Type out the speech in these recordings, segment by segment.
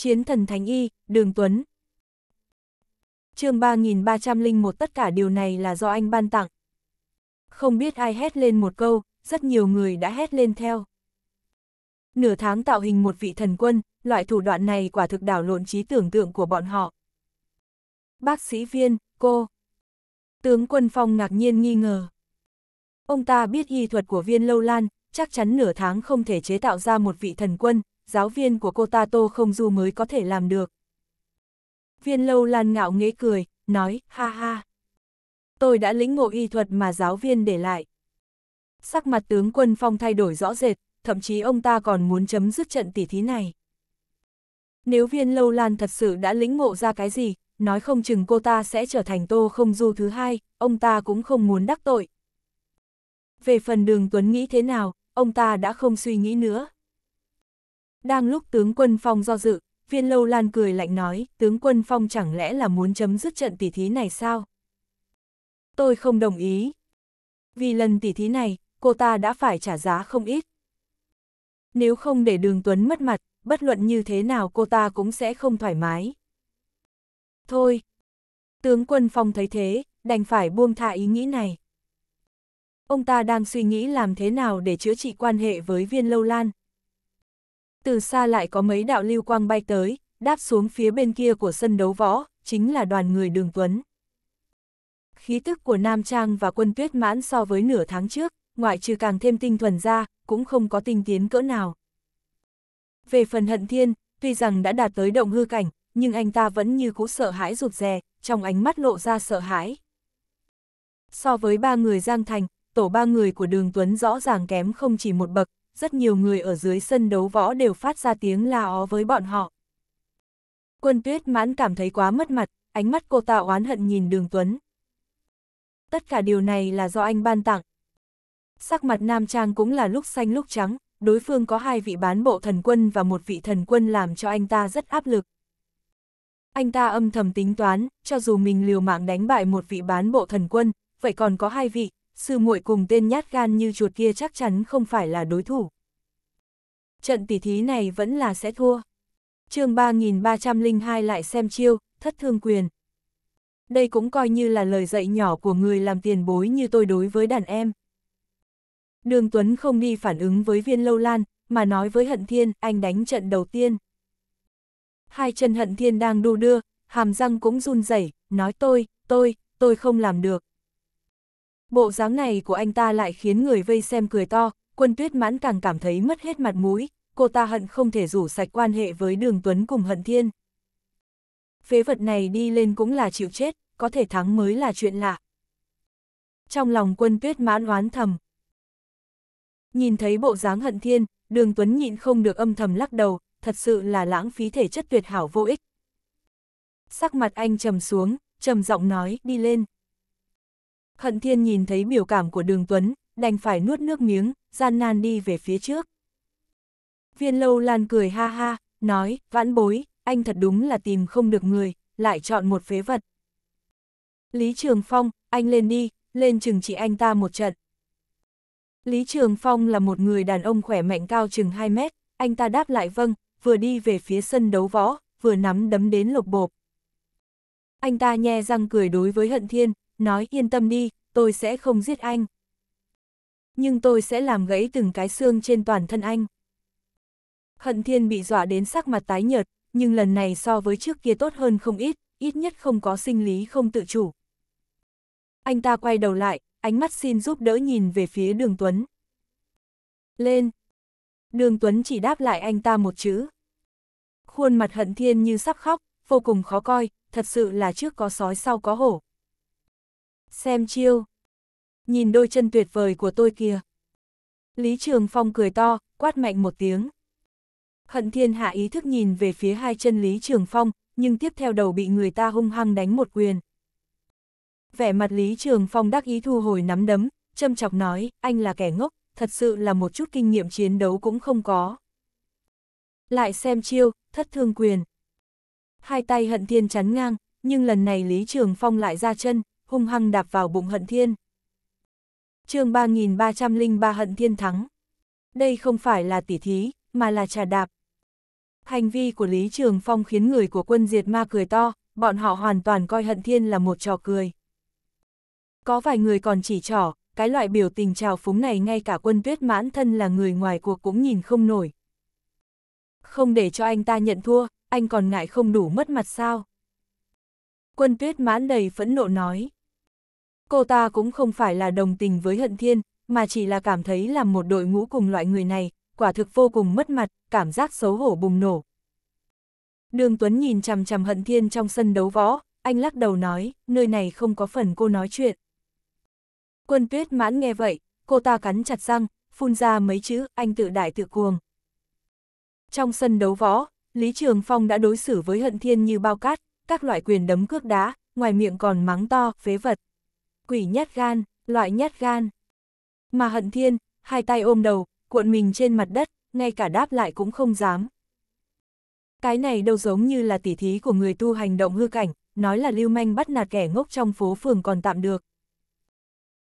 Chiến thần Thánh Y, Đường Tuấn. chương 3301 tất cả điều này là do anh ban tặng. Không biết ai hét lên một câu, rất nhiều người đã hét lên theo. Nửa tháng tạo hình một vị thần quân, loại thủ đoạn này quả thực đảo lộn trí tưởng tượng của bọn họ. Bác sĩ viên, cô. Tướng quân phong ngạc nhiên nghi ngờ. Ông ta biết y thuật của viên lâu lan, chắc chắn nửa tháng không thể chế tạo ra một vị thần quân, giáo viên của cô ta Tô Không Du mới có thể làm được. Viên lâu lan ngạo nghễ cười, nói, ha ha. Tôi đã lĩnh ngộ y thuật mà giáo viên để lại. Sắc mặt tướng quân phong thay đổi rõ rệt, thậm chí ông ta còn muốn chấm dứt trận tỉ thí này. Nếu viên lâu lan thật sự đã lĩnh ngộ ra cái gì, nói không chừng cô ta sẽ trở thành tô không du thứ hai, ông ta cũng không muốn đắc tội. Về phần đường Tuấn nghĩ thế nào, ông ta đã không suy nghĩ nữa. Đang lúc tướng quân Phong do dự, viên lâu lan cười lạnh nói, tướng quân Phong chẳng lẽ là muốn chấm dứt trận tỉ thí này sao? Tôi không đồng ý. Vì lần tỉ thí này, cô ta đã phải trả giá không ít. Nếu không để đường Tuấn mất mặt, bất luận như thế nào cô ta cũng sẽ không thoải mái. Thôi. Tướng quân Phong thấy thế, đành phải buông thả ý nghĩ này. Ông ta đang suy nghĩ làm thế nào để chữa trị quan hệ với viên lâu lan từ xa lại có mấy đạo lưu quang bay tới, đáp xuống phía bên kia của sân đấu võ, chính là đoàn người đường tuấn. Khí tức của Nam Trang và quân tuyết mãn so với nửa tháng trước, ngoại trừ càng thêm tinh thuần ra, cũng không có tinh tiến cỡ nào. Về phần hận thiên, tuy rằng đã đạt tới động hư cảnh, nhưng anh ta vẫn như cũ sợ hãi rụt rè, trong ánh mắt lộ ra sợ hãi. So với ba người Giang Thành, tổ ba người của đường Tuấn rõ ràng kém không chỉ một bậc, rất nhiều người ở dưới sân đấu võ đều phát ra tiếng la ó với bọn họ. Quân tuyết mãn cảm thấy quá mất mặt, ánh mắt cô ta oán hận nhìn đường Tuấn. Tất cả điều này là do anh ban tặng. Sắc mặt nam trang cũng là lúc xanh lúc trắng, đối phương có hai vị bán bộ thần quân và một vị thần quân làm cho anh ta rất áp lực. Anh ta âm thầm tính toán, cho dù mình liều mạng đánh bại một vị bán bộ thần quân, vậy còn có hai vị, sư muội cùng tên nhát gan như chuột kia chắc chắn không phải là đối thủ. Trận tỉ thí này vẫn là sẽ thua. chương 3302 lại xem chiêu, thất thương quyền. Đây cũng coi như là lời dạy nhỏ của người làm tiền bối như tôi đối với đàn em. Đường Tuấn không đi phản ứng với viên lâu lan, mà nói với hận thiên, anh đánh trận đầu tiên. Hai chân hận thiên đang đu đưa, hàm răng cũng run rẩy nói tôi, tôi, tôi không làm được. Bộ dáng này của anh ta lại khiến người vây xem cười to, quân tuyết mãn càng cảm thấy mất hết mặt mũi, cô ta hận không thể rủ sạch quan hệ với đường Tuấn cùng hận thiên. Phế vật này đi lên cũng là chịu chết, có thể thắng mới là chuyện lạ. Trong lòng quân tuyết mãn oán thầm. Nhìn thấy bộ dáng hận thiên, đường Tuấn nhịn không được âm thầm lắc đầu, thật sự là lãng phí thể chất tuyệt hảo vô ích. Sắc mặt anh trầm xuống, trầm giọng nói, đi lên. Hận thiên nhìn thấy biểu cảm của đường Tuấn, đành phải nuốt nước miếng, gian nan đi về phía trước. Viên lâu lan cười ha ha, nói, vãn bối, anh thật đúng là tìm không được người, lại chọn một phế vật. Lý Trường Phong, anh lên đi, lên chừng trị anh ta một trận. Lý Trường Phong là một người đàn ông khỏe mạnh cao chừng 2 mét, anh ta đáp lại vâng, vừa đi về phía sân đấu võ, vừa nắm đấm đến lục bộp. Anh ta nhe răng cười đối với hận thiên, nói yên tâm đi, tôi sẽ không giết anh. Nhưng tôi sẽ làm gãy từng cái xương trên toàn thân anh. Hận thiên bị dọa đến sắc mặt tái nhợt, nhưng lần này so với trước kia tốt hơn không ít, ít nhất không có sinh lý không tự chủ. Anh ta quay đầu lại, ánh mắt xin giúp đỡ nhìn về phía đường Tuấn. Lên! Đường Tuấn chỉ đáp lại anh ta một chữ. Khuôn mặt hận thiên như sắp khóc, vô cùng khó coi, thật sự là trước có sói sau có hổ. Xem chiêu. Nhìn đôi chân tuyệt vời của tôi kìa. Lý Trường Phong cười to, quát mạnh một tiếng. Hận thiên hạ ý thức nhìn về phía hai chân Lý Trường Phong, nhưng tiếp theo đầu bị người ta hung hăng đánh một quyền. Vẻ mặt Lý Trường Phong đắc ý thu hồi nắm đấm, châm chọc nói, anh là kẻ ngốc, thật sự là một chút kinh nghiệm chiến đấu cũng không có. Lại xem chiêu, thất thương quyền. Hai tay hận thiên chắn ngang, nhưng lần này Lý Trường Phong lại ra chân, hung hăng đạp vào bụng hận thiên. chương 3303 hận thiên thắng. Đây không phải là tỉ thí, mà là trà đạp. Hành vi của Lý Trường Phong khiến người của quân diệt ma cười to, bọn họ hoàn toàn coi hận thiên là một trò cười. Có vài người còn chỉ trỏ, cái loại biểu tình trào phúng này ngay cả quân tuyết mãn thân là người ngoài cuộc cũng nhìn không nổi. Không để cho anh ta nhận thua, anh còn ngại không đủ mất mặt sao. Quân tuyết mãn đầy phẫn nộ nói. Cô ta cũng không phải là đồng tình với hận thiên, mà chỉ là cảm thấy làm một đội ngũ cùng loại người này, quả thực vô cùng mất mặt, cảm giác xấu hổ bùng nổ. Đường Tuấn nhìn chằm chằm hận thiên trong sân đấu võ, anh lắc đầu nói, nơi này không có phần cô nói chuyện. Quân tuyết mãn nghe vậy, cô ta cắn chặt răng, phun ra mấy chữ, anh tự đại tự cuồng. Trong sân đấu võ, Lý Trường Phong đã đối xử với hận thiên như bao cát, các loại quyền đấm cước đá, ngoài miệng còn mắng to, phế vật quỷ nhát gan, loại nhát gan. Mà hận thiên, hai tay ôm đầu, cuộn mình trên mặt đất, ngay cả đáp lại cũng không dám. Cái này đâu giống như là tỉ thí của người tu hành động hư cảnh, nói là lưu manh bắt nạt kẻ ngốc trong phố phường còn tạm được.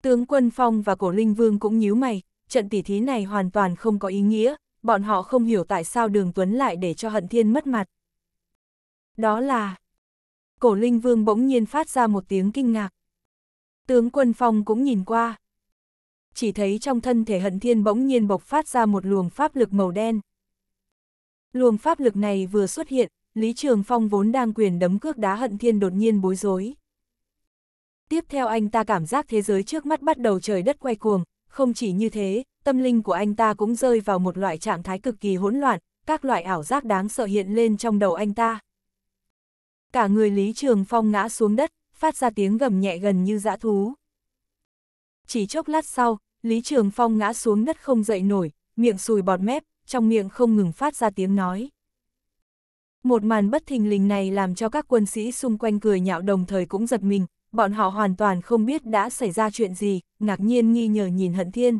Tướng quân Phong và cổ linh vương cũng nhíu mày, trận tỉ thí này hoàn toàn không có ý nghĩa, bọn họ không hiểu tại sao đường Tuấn lại để cho hận thiên mất mặt. Đó là... Cổ linh vương bỗng nhiên phát ra một tiếng kinh ngạc. Tướng quân phong cũng nhìn qua. Chỉ thấy trong thân thể hận thiên bỗng nhiên bộc phát ra một luồng pháp lực màu đen. Luồng pháp lực này vừa xuất hiện, Lý Trường Phong vốn đang quyền đấm cước đá hận thiên đột nhiên bối rối. Tiếp theo anh ta cảm giác thế giới trước mắt bắt đầu trời đất quay cuồng, không chỉ như thế, tâm linh của anh ta cũng rơi vào một loại trạng thái cực kỳ hỗn loạn, các loại ảo giác đáng sợ hiện lên trong đầu anh ta. Cả người Lý Trường Phong ngã xuống đất, phát ra tiếng gầm nhẹ gần như dã thú. Chỉ chốc lát sau, Lý Trường Phong ngã xuống đất không dậy nổi, miệng sùi bọt mép, trong miệng không ngừng phát ra tiếng nói. Một màn bất thình lình này làm cho các quân sĩ xung quanh cười nhạo đồng thời cũng giật mình, bọn họ hoàn toàn không biết đã xảy ra chuyện gì, ngạc nhiên nghi ngờ nhìn Hận Thiên.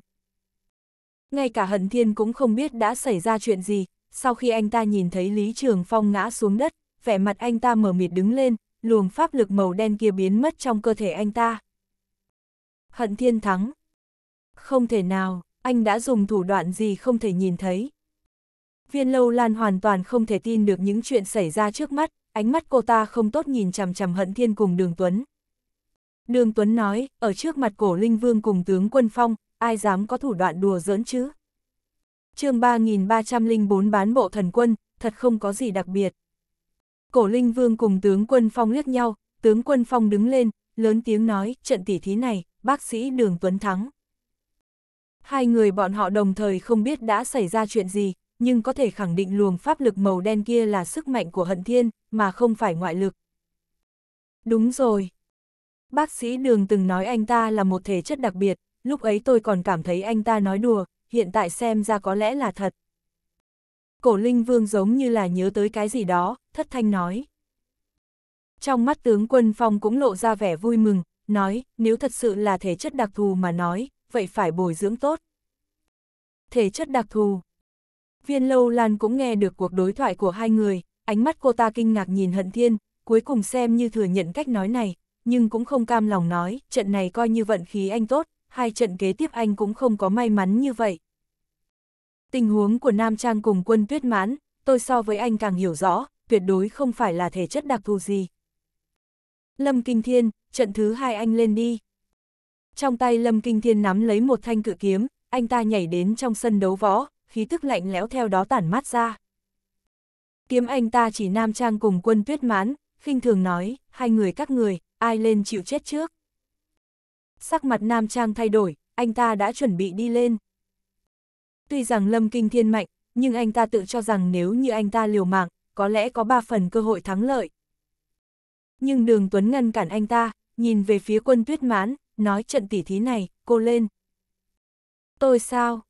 Ngay cả Hận Thiên cũng không biết đã xảy ra chuyện gì, sau khi anh ta nhìn thấy Lý Trường Phong ngã xuống đất, vẻ mặt anh ta mở mịt đứng lên, luồng pháp lực màu đen kia biến mất trong cơ thể anh ta. Hận thiên thắng. Không thể nào, anh đã dùng thủ đoạn gì không thể nhìn thấy. Viên lâu lan hoàn toàn không thể tin được những chuyện xảy ra trước mắt, ánh mắt cô ta không tốt nhìn chằm chằm hận thiên cùng đường Tuấn. Đường Tuấn nói, ở trước mặt cổ linh vương cùng tướng quân phong, ai dám có thủ đoạn đùa giỡn chứ? chương 3304 bán bộ thần quân, thật không có gì đặc biệt. Cổ Linh Vương cùng tướng quân Phong liếc nhau, tướng quân Phong đứng lên, lớn tiếng nói, trận tỉ thí này, bác sĩ Đường Tuấn thắng. Hai người bọn họ đồng thời không biết đã xảy ra chuyện gì, nhưng có thể khẳng định luồng pháp lực màu đen kia là sức mạnh của hận thiên, mà không phải ngoại lực. Đúng rồi. Bác sĩ Đường từng nói anh ta là một thể chất đặc biệt, lúc ấy tôi còn cảm thấy anh ta nói đùa, hiện tại xem ra có lẽ là thật cổ linh vương giống như là nhớ tới cái gì đó, thất thanh nói. Trong mắt tướng quân phong cũng lộ ra vẻ vui mừng, nói, nếu thật sự là thể chất đặc thù mà nói, vậy phải bồi dưỡng tốt. Thể chất đặc thù. Viên Lâu Lan cũng nghe được cuộc đối thoại của hai người, ánh mắt cô ta kinh ngạc nhìn Hận Thiên, cuối cùng xem như thừa nhận cách nói này, nhưng cũng không cam lòng nói, trận này coi như vận khí anh tốt, hai trận kế tiếp anh cũng không có may mắn như vậy. Tình huống của Nam Trang cùng quân tuyết mãn, tôi so với anh càng hiểu rõ, tuyệt đối không phải là thể chất đặc thù gì. Lâm Kinh Thiên, trận thứ hai anh lên đi. Trong tay Lâm Kinh Thiên nắm lấy một thanh cự kiếm, anh ta nhảy đến trong sân đấu võ, khí tức lạnh lẽo theo đó tản mát ra. Kiếm anh ta chỉ nam trang cùng quân tuyết mãn, khinh thường nói, hai người các người, ai lên chịu chết trước. Sắc mặt nam trang thay đổi, anh ta đã chuẩn bị đi lên. Tuy rằng Lâm Kinh Thiên mạnh, nhưng anh ta tự cho rằng nếu như anh ta liều mạng, có lẽ có ba phần cơ hội thắng lợi. Nhưng đường Tuấn ngăn cản anh ta, nhìn về phía quân tuyết mãn, nói trận tỉ thí này, cô lên. Tôi sao?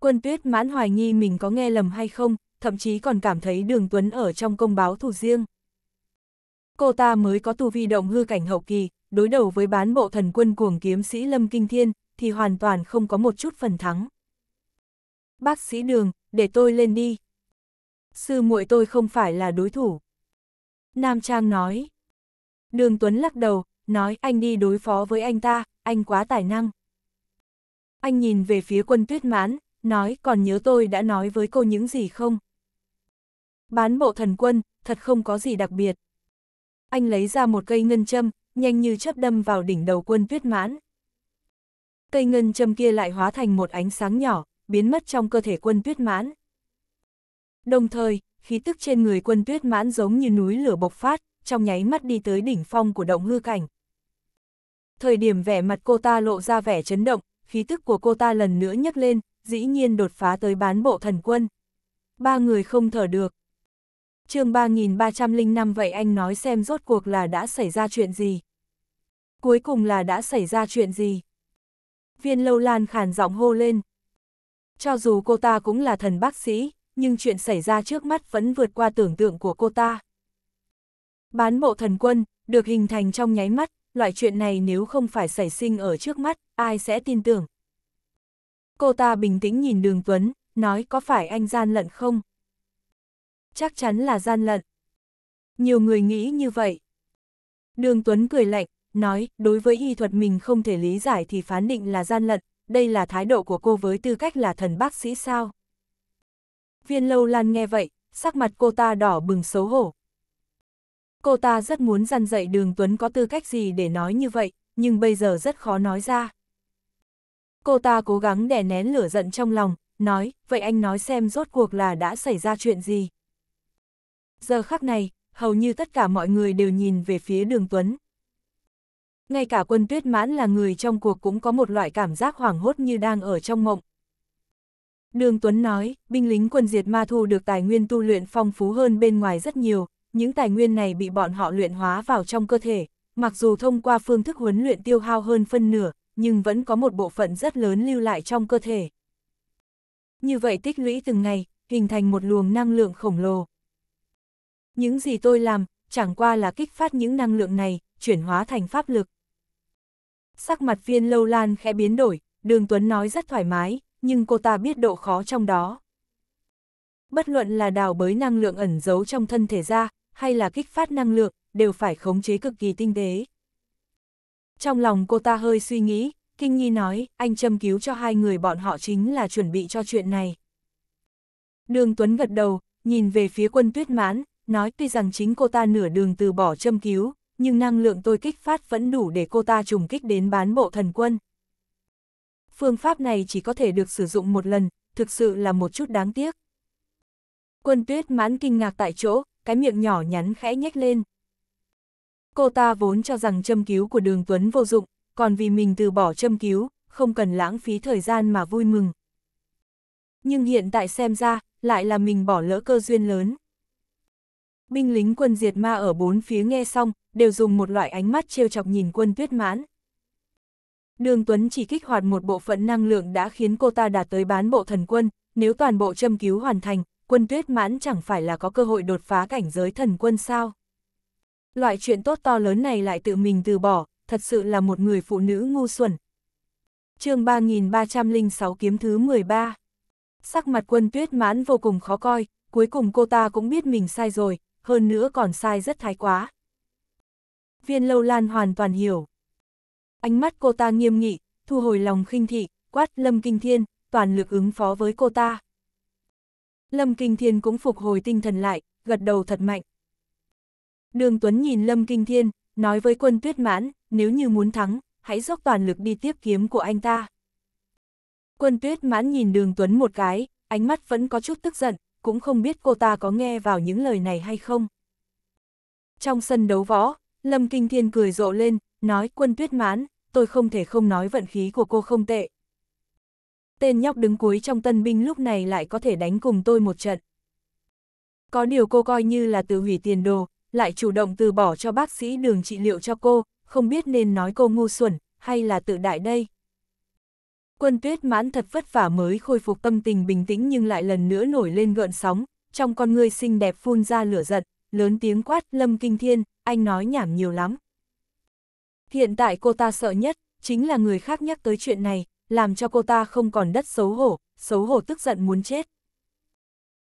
Quân tuyết mãn hoài nghi mình có nghe lầm hay không, thậm chí còn cảm thấy đường Tuấn ở trong công báo thủ riêng. Cô ta mới có tu vi động hư cảnh hậu kỳ, đối đầu với bán bộ thần quân cuồng kiếm sĩ Lâm Kinh Thiên, thì hoàn toàn không có một chút phần thắng bác sĩ đường, để tôi lên đi. Sư muội tôi không phải là đối thủ. Nam Trang nói. Đường Tuấn lắc đầu, nói anh đi đối phó với anh ta, anh quá tài năng. Anh nhìn về phía quân tuyết mãn, nói còn nhớ tôi đã nói với cô những gì không? Bán bộ thần quân, thật không có gì đặc biệt. Anh lấy ra một cây ngân châm, nhanh như chớp đâm vào đỉnh đầu quân tuyết mãn. Cây ngân châm kia lại hóa thành một ánh sáng nhỏ, biến mất trong cơ thể quân tuyết mãn. Đồng thời, khí tức trên người quân tuyết mãn giống như núi lửa bộc phát, trong nháy mắt đi tới đỉnh phong của động hư cảnh. Thời điểm vẻ mặt cô ta lộ ra vẻ chấn động, khí tức của cô ta lần nữa nhấc lên, dĩ nhiên đột phá tới bán bộ thần quân. Ba người không thở được. chương 3305 vậy anh nói xem rốt cuộc là đã xảy ra chuyện gì. Cuối cùng là đã xảy ra chuyện gì. Viên lâu lan khàn giọng hô lên. Cho dù cô ta cũng là thần bác sĩ, nhưng chuyện xảy ra trước mắt vẫn vượt qua tưởng tượng của cô ta. Bán bộ thần quân, được hình thành trong nháy mắt, loại chuyện này nếu không phải xảy sinh ở trước mắt, ai sẽ tin tưởng. Cô ta bình tĩnh nhìn đường Tuấn, nói có phải anh gian lận không? Chắc chắn là gian lận. Nhiều người nghĩ như vậy. Đường Tuấn cười lạnh, nói đối với y thuật mình không thể lý giải thì phán định là gian lận, đây là thái độ của cô với tư cách là thần bác sĩ sao? Viên lâu lan nghe vậy, sắc mặt cô ta đỏ bừng xấu hổ. Cô ta rất muốn dăn dạy đường Tuấn có tư cách gì để nói như vậy, nhưng bây giờ rất khó nói ra. Cô ta cố gắng đè nén lửa giận trong lòng, nói, vậy anh nói xem rốt cuộc là đã xảy ra chuyện gì. Giờ khắc này, hầu như tất cả mọi người đều nhìn về phía đường Tuấn ngay cả quân tuyết mãn là người trong cuộc cũng có một loại cảm giác hoảng hốt như đang ở trong mộng. Đường Tuấn nói, binh lính quân diệt ma thu được tài nguyên tu luyện phong phú hơn bên ngoài rất nhiều, những tài nguyên này bị bọn họ luyện hóa vào trong cơ thể, mặc dù thông qua phương thức huấn luyện tiêu hao hơn phân nửa, nhưng vẫn có một bộ phận rất lớn lưu lại trong cơ thể. Như vậy tích lũy từng ngày, hình thành một luồng năng lượng khổng lồ. Những gì tôi làm, chẳng qua là kích phát những năng lượng này, chuyển hóa thành pháp lực. Sắc mặt viên lâu lan khẽ biến đổi, đường Tuấn nói rất thoải mái, nhưng cô ta biết độ khó trong đó. Bất luận là đào bới năng lượng ẩn giấu trong thân thể ra, hay là kích phát năng lượng, đều phải khống chế cực kỳ tinh tế. Trong lòng cô ta hơi suy nghĩ, Kinh Nhi nói, anh châm cứu cho hai người bọn họ chính là chuẩn bị cho chuyện này. Đường Tuấn gật đầu, nhìn về phía quân tuyết mãn, nói tuy rằng chính cô ta nửa đường từ bỏ châm cứu, nhưng năng lượng tôi kích phát vẫn đủ để cô ta trùng kích đến bán bộ thần quân. Phương pháp này chỉ có thể được sử dụng một lần, thực sự là một chút đáng tiếc. Quân tuyết mãn kinh ngạc tại chỗ, cái miệng nhỏ nhắn khẽ nhếch lên. Cô ta vốn cho rằng châm cứu của đường Tuấn vô dụng, còn vì mình từ bỏ châm cứu, không cần lãng phí thời gian mà vui mừng. Nhưng hiện tại xem ra, lại là mình bỏ lỡ cơ duyên lớn. Binh lính quân diệt ma ở bốn phía nghe xong, đều dùng một loại ánh mắt trêu chọc nhìn quân tuyết mãn. Đường Tuấn chỉ kích hoạt một bộ phận năng lượng đã khiến cô ta đạt tới bán bộ thần quân, nếu toàn bộ châm cứu hoàn thành, quân tuyết mãn chẳng phải là có cơ hội đột phá cảnh giới thần quân sao. Loại chuyện tốt to lớn này lại tự mình từ bỏ, thật sự là một người phụ nữ ngu xuẩn. chương 3306 kiếm thứ 13 Sắc mặt quân tuyết mãn vô cùng khó coi, cuối cùng cô ta cũng biết mình sai rồi, hơn nữa còn sai rất thái quá. Viên lâu lan hoàn toàn hiểu. Ánh mắt cô ta nghiêm nghị, thu hồi lòng khinh thị, quát Lâm Kinh Thiên, toàn lực ứng phó với cô ta. Lâm Kinh Thiên cũng phục hồi tinh thần lại, gật đầu thật mạnh. Đường Tuấn nhìn Lâm Kinh Thiên, nói với quân tuyết mãn, nếu như muốn thắng, hãy dốc toàn lực đi tiếp kiếm của anh ta. Quân tuyết mãn nhìn đường Tuấn một cái, ánh mắt vẫn có chút tức giận, cũng không biết cô ta có nghe vào những lời này hay không. Trong sân đấu võ, Lâm Kinh Thiên cười rộ lên, nói quân tuyết mãn, tôi không thể không nói vận khí của cô không tệ. Tên nhóc đứng cuối trong tân binh lúc này lại có thể đánh cùng tôi một trận. Có điều cô coi như là tự hủy tiền đồ, lại chủ động từ bỏ cho bác sĩ đường trị liệu cho cô, không biết nên nói cô ngu xuẩn, hay là tự đại đây. Quân tuyết mãn thật vất vả mới khôi phục tâm tình bình tĩnh nhưng lại lần nữa nổi lên gợn sóng, trong con ngươi xinh đẹp phun ra lửa giận, lớn tiếng quát Lâm Kinh Thiên, anh nói nhảm nhiều lắm. Hiện tại cô ta sợ nhất, chính là người khác nhắc tới chuyện này, làm cho cô ta không còn đất xấu hổ, xấu hổ tức giận muốn chết.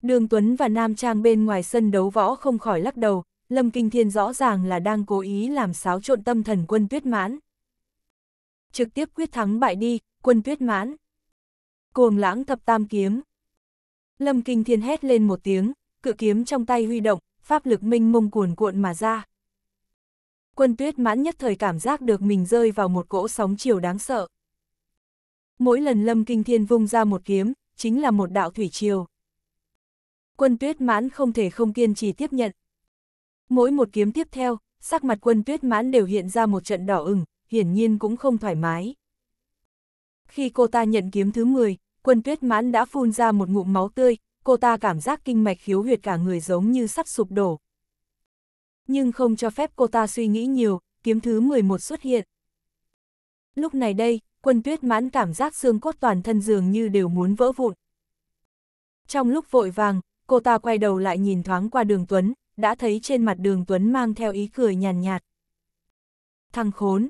Đường Tuấn và Nam Trang bên ngoài sân đấu võ không khỏi lắc đầu, Lâm Kinh Thiên rõ ràng là đang cố ý làm xáo trộn tâm thần quân tuyết mãn trực tiếp quyết thắng bại đi, quân tuyết mãn. Cuồng lãng thập tam kiếm. Lâm Kinh Thiên hét lên một tiếng, cự kiếm trong tay huy động, pháp lực minh mông cuồn cuộn mà ra. Quân tuyết mãn nhất thời cảm giác được mình rơi vào một cỗ sóng chiều đáng sợ. Mỗi lần Lâm Kinh Thiên vung ra một kiếm, chính là một đạo thủy chiều. Quân tuyết mãn không thể không kiên trì tiếp nhận. Mỗi một kiếm tiếp theo, sắc mặt quân tuyết mãn đều hiện ra một trận đỏ ửng, hiển nhiên cũng không thoải mái. Khi cô ta nhận kiếm thứ 10, quân tuyết mãn đã phun ra một ngụm máu tươi, cô ta cảm giác kinh mạch khiếu huyệt cả người giống như sắp sụp đổ. Nhưng không cho phép cô ta suy nghĩ nhiều, kiếm thứ 11 xuất hiện. Lúc này đây, quân tuyết mãn cảm giác xương cốt toàn thân dường như đều muốn vỡ vụn. Trong lúc vội vàng, cô ta quay đầu lại nhìn thoáng qua đường Tuấn, đã thấy trên mặt đường Tuấn mang theo ý cười nhàn nhạt, nhạt. Thằng khốn,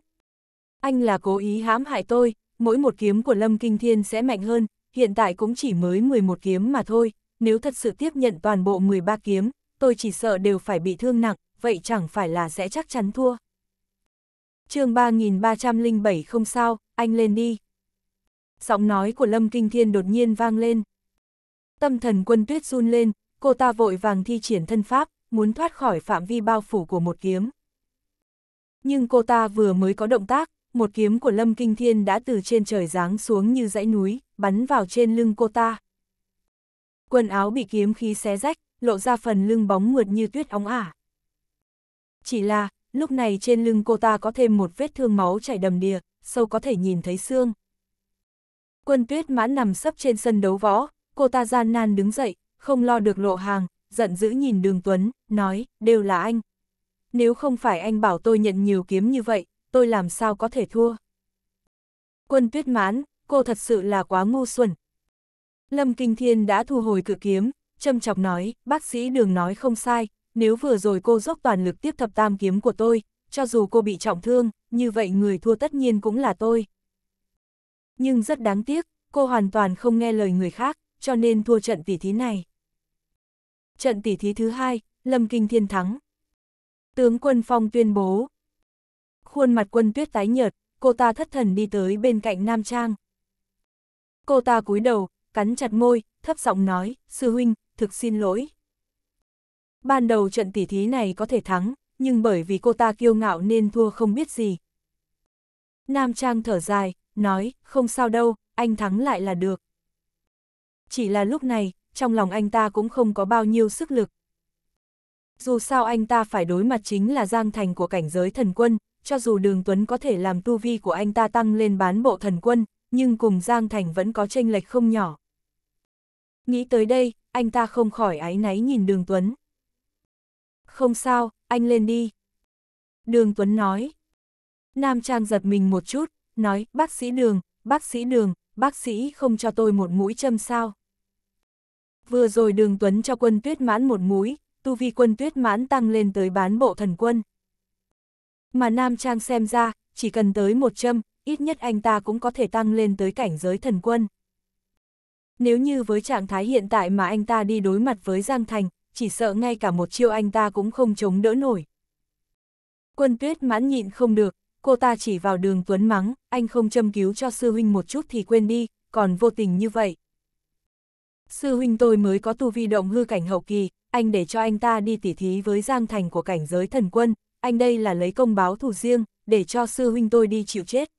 anh là cố ý hãm hại tôi, mỗi một kiếm của Lâm Kinh Thiên sẽ mạnh hơn, hiện tại cũng chỉ mới 11 kiếm mà thôi, nếu thật sự tiếp nhận toàn bộ 13 kiếm, tôi chỉ sợ đều phải bị thương nặng, vậy chẳng phải là sẽ chắc chắn thua. chương 3307 không sao, anh lên đi. Giọng nói của Lâm Kinh Thiên đột nhiên vang lên. Tâm thần quân tuyết run lên, cô ta vội vàng thi triển thân pháp, muốn thoát khỏi phạm vi bao phủ của một kiếm. Nhưng cô ta vừa mới có động tác, một kiếm của Lâm Kinh Thiên đã từ trên trời giáng xuống như dãy núi, bắn vào trên lưng cô ta. Quần áo bị kiếm khí xé rách, lộ ra phần lưng bóng mượt như tuyết óng ả. Chỉ là, lúc này trên lưng cô ta có thêm một vết thương máu chảy đầm đìa, sâu có thể nhìn thấy xương. Quân tuyết mãn nằm sấp trên sân đấu võ, cô ta gian nan đứng dậy, không lo được lộ hàng, giận dữ nhìn đường Tuấn, nói, đều là anh. Nếu không phải anh bảo tôi nhận nhiều kiếm như vậy, tôi làm sao có thể thua. Quân tuyết mãn, cô thật sự là quá ngu xuẩn. Lâm Kinh Thiên đã thu hồi cự kiếm, châm chọc nói, bác sĩ đường nói không sai, nếu vừa rồi cô dốc toàn lực tiếp thập tam kiếm của tôi, cho dù cô bị trọng thương, như vậy người thua tất nhiên cũng là tôi. Nhưng rất đáng tiếc, cô hoàn toàn không nghe lời người khác, cho nên thua trận tỷ thí này. Trận tỷ thí thứ hai, Lâm Kinh Thiên thắng. Tướng quân Phong tuyên bố, khuôn mặt quân tuyết tái nhợt, cô ta thất thần đi tới bên cạnh Nam Trang. Cô ta cúi đầu, cắn chặt môi, thấp giọng nói, sư huynh, thực xin lỗi. Ban đầu trận tỉ thí này có thể thắng, nhưng bởi vì cô ta kiêu ngạo nên thua không biết gì. Nam Trang thở dài, nói, không sao đâu, anh thắng lại là được. Chỉ là lúc này, trong lòng anh ta cũng không có bao nhiêu sức lực. Dù sao anh ta phải đối mặt chính là giang thành của cảnh giới thần quân, cho dù đường Tuấn có thể làm tu vi của anh ta tăng lên bán bộ thần quân, nhưng cùng Giang Thành vẫn có tranh lệch không nhỏ. Nghĩ tới đây, anh ta không khỏi áy náy nhìn đường Tuấn. Không sao, anh lên đi. Đường Tuấn nói. Nam Trang giật mình một chút, nói, bác sĩ đường, bác sĩ đường, bác sĩ không cho tôi một mũi châm sao. Vừa rồi đường Tuấn cho quân tuyết mãn một mũi, tu vi quân tuyết mãn tăng lên tới bán bộ thần quân. Mà Nam Trang xem ra, chỉ cần tới một châm, ít nhất anh ta cũng có thể tăng lên tới cảnh giới thần quân. Nếu như với trạng thái hiện tại mà anh ta đi đối mặt với Giang Thành, chỉ sợ ngay cả một chiêu anh ta cũng không chống đỡ nổi. Quân tuyết mãn nhịn không được, cô ta chỉ vào đường Tuấn mắng, anh không châm cứu cho sư huynh một chút thì quên đi, còn vô tình như vậy. Sư huynh tôi mới có tu vi động hư cảnh hậu kỳ, anh để cho anh ta đi tỉ thí với Giang Thành của cảnh giới thần quân, anh đây là lấy công báo thủ riêng, để cho sư huynh tôi đi chịu chết.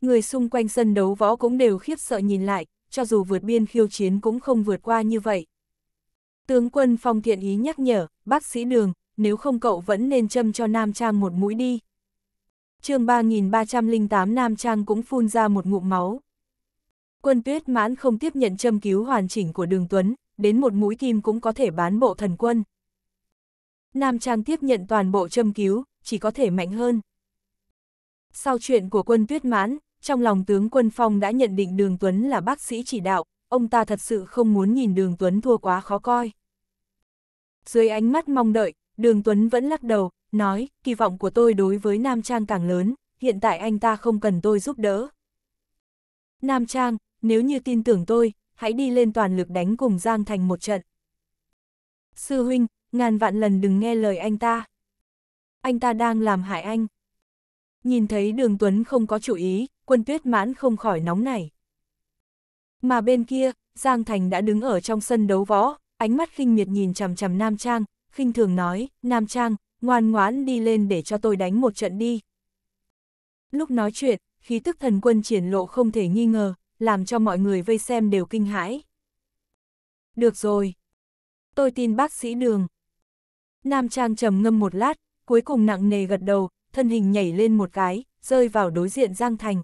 Người xung quanh sân đấu võ cũng đều khiếp sợ nhìn lại, cho dù vượt biên khiêu chiến cũng không vượt qua như vậy. Tướng quân Phong Thiện Ý nhắc nhở, bác sĩ Đường, nếu không cậu vẫn nên châm cho Nam Trang một mũi đi. chương 3308 Nam Trang cũng phun ra một ngụm máu. Quân tuyết mãn không tiếp nhận châm cứu hoàn chỉnh của đường Tuấn, đến một mũi kim cũng có thể bán bộ thần quân. Nam Trang tiếp nhận toàn bộ châm cứu, chỉ có thể mạnh hơn. Sau chuyện của quân tuyết mãn, trong lòng tướng quân Phong đã nhận định Đường Tuấn là bác sĩ chỉ đạo, ông ta thật sự không muốn nhìn Đường Tuấn thua quá khó coi. Dưới ánh mắt mong đợi, Đường Tuấn vẫn lắc đầu, nói, kỳ vọng của tôi đối với Nam Trang càng lớn, hiện tại anh ta không cần tôi giúp đỡ. Nam Trang, nếu như tin tưởng tôi, hãy đi lên toàn lực đánh cùng Giang Thành một trận. Sư huynh, ngàn vạn lần đừng nghe lời anh ta. Anh ta đang làm hại anh. Nhìn thấy đường Tuấn không có chủ ý, quân tuyết mãn không khỏi nóng này. Mà bên kia, Giang Thành đã đứng ở trong sân đấu võ, ánh mắt khinh miệt nhìn chằm chằm Nam Trang, khinh thường nói, Nam Trang, ngoan ngoãn đi lên để cho tôi đánh một trận đi. Lúc nói chuyện, khí tức thần quân triển lộ không thể nghi ngờ, làm cho mọi người vây xem đều kinh hãi. Được rồi. Tôi tin bác sĩ Đường. Nam Trang trầm ngâm một lát, cuối cùng nặng nề gật đầu, thân hình nhảy lên một cái, rơi vào đối diện Giang Thành.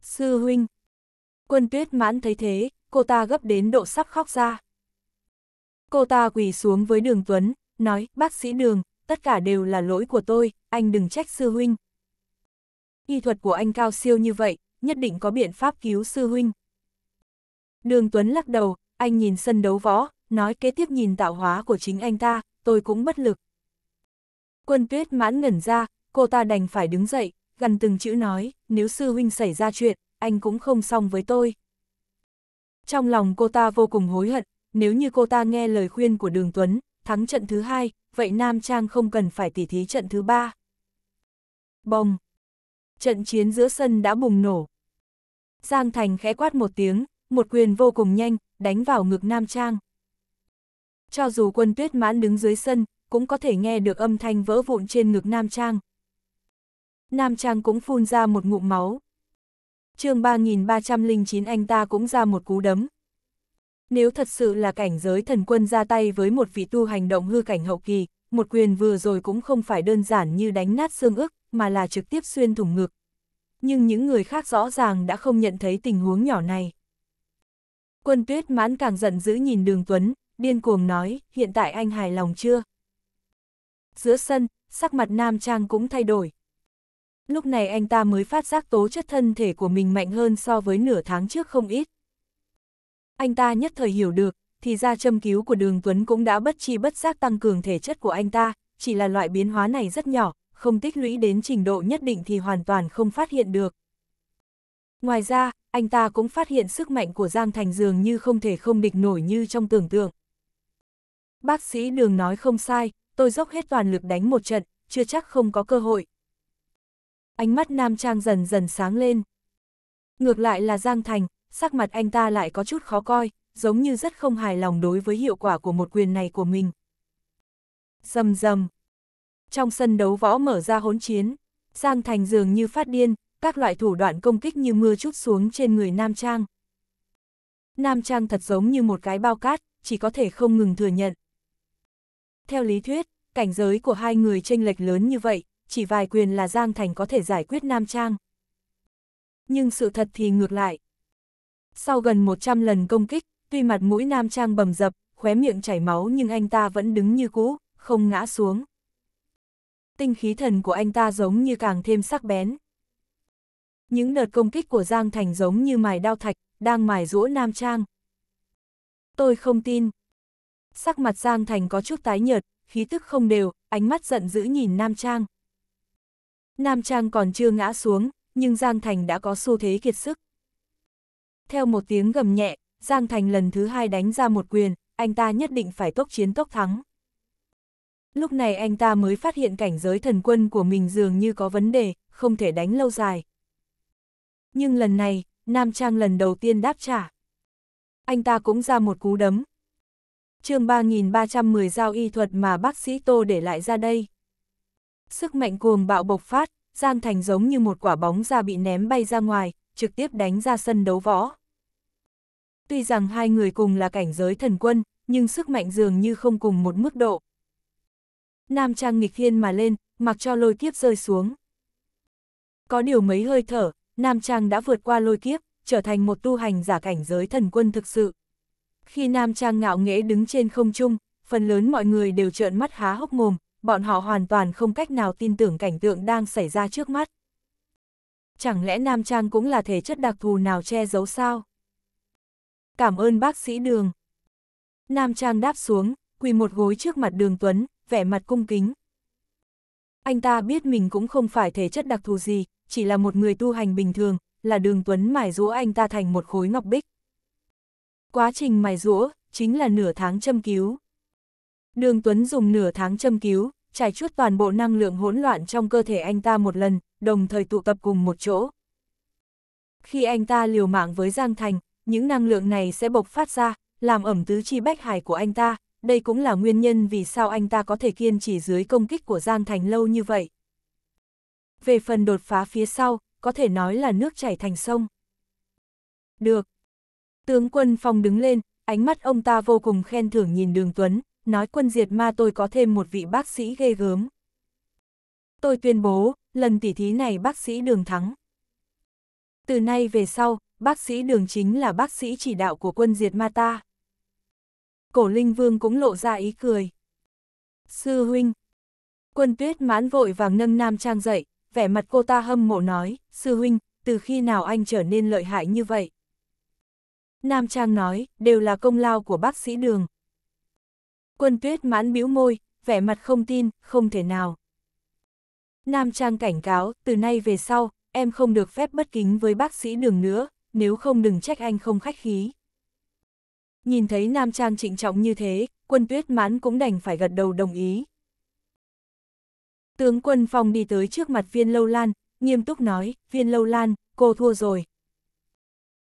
Sư huynh. Quân tuyết mãn thấy thế, cô ta gấp đến độ sắp khóc ra. Cô ta quỳ xuống với đường Tuấn, nói, bác sĩ đường, tất cả đều là lỗi của tôi, anh đừng trách sư huynh. Y thuật của anh cao siêu như vậy, nhất định có biện pháp cứu sư huynh. Đường Tuấn lắc đầu, anh nhìn sân đấu võ, nói kế tiếp nhìn tạo hóa của chính anh ta, tôi cũng bất lực. Quân tuyết mãn ngẩn ra, cô ta đành phải đứng dậy, gần từng chữ nói, nếu sư huynh xảy ra chuyện, anh cũng không xong với tôi. Trong lòng cô ta vô cùng hối hận, nếu như cô ta nghe lời khuyên của Đường Tuấn, thắng trận thứ hai, vậy Nam Trang không cần phải tỉ thí trận thứ ba. Bồng! Trận chiến giữa sân đã bùng nổ. Giang Thành khẽ quát một tiếng, một quyền vô cùng nhanh, đánh vào ngực Nam Trang cho dù quân tuyết mãn đứng dưới sân, cũng có thể nghe được âm thanh vỡ vụn trên ngực Nam Trang. Nam Trang cũng phun ra một ngụm máu. chương 3309 anh ta cũng ra một cú đấm. Nếu thật sự là cảnh giới thần quân ra tay với một vị tu hành động hư cảnh hậu kỳ, một quyền vừa rồi cũng không phải đơn giản như đánh nát xương ức, mà là trực tiếp xuyên thủng ngực. Nhưng những người khác rõ ràng đã không nhận thấy tình huống nhỏ này. Quân tuyết mãn càng giận dữ nhìn đường Tuấn, điên cuồng nói, hiện tại anh hài lòng chưa? Giữa sân, sắc mặt nam trang cũng thay đổi. Lúc này anh ta mới phát giác tố chất thân thể của mình mạnh hơn so với nửa tháng trước không ít. Anh ta nhất thời hiểu được, thì ra châm cứu của đường Tuấn cũng đã bất chi bất giác tăng cường thể chất của anh ta, chỉ là loại biến hóa này rất nhỏ, không tích lũy đến trình độ nhất định thì hoàn toàn không phát hiện được. Ngoài ra, anh ta cũng phát hiện sức mạnh của Giang Thành dường như không thể không địch nổi như trong tưởng tượng bác sĩ đường nói không sai, tôi dốc hết toàn lực đánh một trận, chưa chắc không có cơ hội. Ánh mắt Nam Trang dần dần sáng lên. Ngược lại là Giang Thành, sắc mặt anh ta lại có chút khó coi, giống như rất không hài lòng đối với hiệu quả của một quyền này của mình. Dầm dầm. Trong sân đấu võ mở ra hỗn chiến, Giang Thành dường như phát điên, các loại thủ đoạn công kích như mưa chút xuống trên người Nam Trang. Nam Trang thật giống như một cái bao cát, chỉ có thể không ngừng thừa nhận. Theo lý thuyết, cảnh giới của hai người tranh lệch lớn như vậy, chỉ vài quyền là Giang Thành có thể giải quyết Nam Trang. Nhưng sự thật thì ngược lại. Sau gần 100 lần công kích, tuy mặt mũi Nam Trang bầm dập, khóe miệng chảy máu nhưng anh ta vẫn đứng như cũ, không ngã xuống. Tinh khí thần của anh ta giống như càng thêm sắc bén. Những đợt công kích của Giang Thành giống như mài đao thạch, đang mài rũa Nam Trang. Tôi không tin, sắc mặt Giang Thành có chút tái nhợt, khí tức không đều, ánh mắt giận dữ nhìn Nam Trang. Nam Trang còn chưa ngã xuống, nhưng Giang Thành đã có xu thế kiệt sức. Theo một tiếng gầm nhẹ, Giang Thành lần thứ hai đánh ra một quyền, anh ta nhất định phải tốc chiến tốc thắng. Lúc này anh ta mới phát hiện cảnh giới thần quân của mình dường như có vấn đề, không thể đánh lâu dài. Nhưng lần này, Nam Trang lần đầu tiên đáp trả. Anh ta cũng ra một cú đấm, chương 3310 giao y thuật mà bác sĩ Tô để lại ra đây. Sức mạnh cuồng bạo bộc phát, Giang Thành giống như một quả bóng ra bị ném bay ra ngoài, trực tiếp đánh ra sân đấu võ. Tuy rằng hai người cùng là cảnh giới thần quân, nhưng sức mạnh dường như không cùng một mức độ. Nam Trang nghịch thiên mà lên, mặc cho lôi kiếp rơi xuống. Có điều mấy hơi thở, Nam Trang đã vượt qua lôi kiếp, trở thành một tu hành giả cảnh giới thần quân thực sự. Khi Nam Trang ngạo nghễ đứng trên không trung, phần lớn mọi người đều trợn mắt há hốc mồm, bọn họ hoàn toàn không cách nào tin tưởng cảnh tượng đang xảy ra trước mắt. Chẳng lẽ Nam Trang cũng là thể chất đặc thù nào che giấu sao? Cảm ơn bác sĩ Đường. Nam Trang đáp xuống, quỳ một gối trước mặt Đường Tuấn, vẻ mặt cung kính. Anh ta biết mình cũng không phải thể chất đặc thù gì, chỉ là một người tu hành bình thường, là Đường Tuấn mải rũ anh ta thành một khối ngọc bích. Quá trình mài rũa, chính là nửa tháng châm cứu. Đường Tuấn dùng nửa tháng châm cứu, trải chuốt toàn bộ năng lượng hỗn loạn trong cơ thể anh ta một lần, đồng thời tụ tập cùng một chỗ. Khi anh ta liều mạng với Giang Thành, những năng lượng này sẽ bộc phát ra, làm ẩm tứ chi bách hải của anh ta, đây cũng là nguyên nhân vì sao anh ta có thể kiên trì dưới công kích của Giang Thành lâu như vậy. Về phần đột phá phía sau, có thể nói là nước chảy thành sông. Được, Tướng quân phong đứng lên, ánh mắt ông ta vô cùng khen thưởng nhìn đường Tuấn, nói quân diệt ma tôi có thêm một vị bác sĩ ghê gớm. Tôi tuyên bố, lần tỉ thí này bác sĩ đường thắng. Từ nay về sau, bác sĩ đường chính là bác sĩ chỉ đạo của quân diệt ma ta. Cổ Linh Vương cũng lộ ra ý cười. Sư huynh. Quân tuyết mãn vội vàng nâng nam trang dậy, vẻ mặt cô ta hâm mộ nói, sư huynh, từ khi nào anh trở nên lợi hại như vậy? Nam Trang nói, đều là công lao của bác sĩ đường. Quân tuyết mãn bĩu môi, vẻ mặt không tin, không thể nào. Nam Trang cảnh cáo, từ nay về sau, em không được phép bất kính với bác sĩ đường nữa, nếu không đừng trách anh không khách khí. Nhìn thấy Nam Trang trịnh trọng như thế, quân tuyết mãn cũng đành phải gật đầu đồng ý. Tướng quân phòng đi tới trước mặt viên lâu lan, nghiêm túc nói, viên lâu lan, cô thua rồi,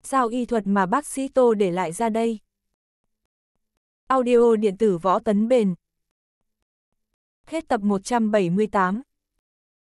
Sao y thuật mà bác sĩ Tô để lại ra đây? Audio điện tử võ tấn bền. Hết tập 178